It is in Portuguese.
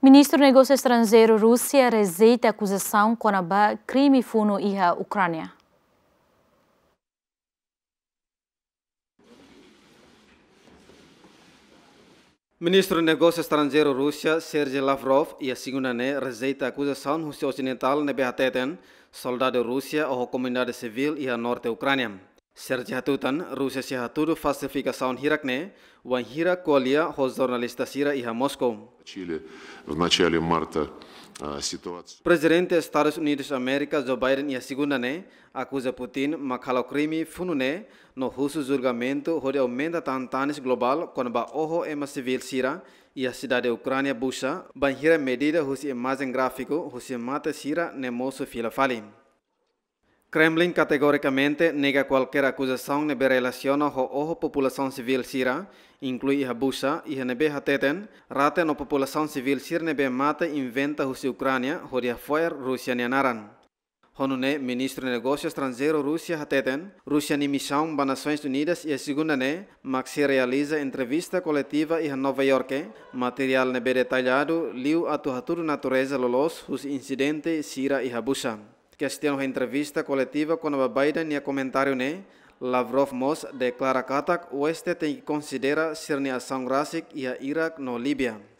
Ministro Negócio Estrangeiro Rússia rejeita acusação contra crime funo e a Ucrânia. Ministro Negócio Estrangeiro Rússia Sergei Lavrov e a segunda né rejeita a acusação Rússia Ocidental nebe Behateten, soldado Rússia ou comunidade civil e a norte Ucrânia. Serja hatutan Rusia si hatudo falsificação hirakne, ne wan hirak kolia ho jornalista sira iha Moscou. Chile в начале марта situação. Presidente Estados Unidos América Joe Biden iha segunda ne acusa Putin de crime funu no husu julgamento hore aumenta tantanis global ba oho ema civil sira iha cidade Ucrânia busha, ban hira medida husi imagem gráfico husi mata sira ne moso fila falim. Kremlin categóricamente nega cualquier acusación de relación con ojo población civil sira, incluye a busa y nebe hateten, rate la población civil Sirnebe nebe mate inventa husi Ucrania, jodia fuer Rusia ni Honune, ministro de negocios extranjero Rusia hateten, Rusia ni misión ba Naciones Unidas e segunda ne, maxi realiza entrevista y en Nova York, material nebe detallado, liu atu haturu natureza lolos hus incidente sira e Busa. que assistiram à entrevista coletiva com o Biden e a comentário ne, Lavrov Mos declara que o Oeste tem que considerar ser a ação e a Iraque no Líbia.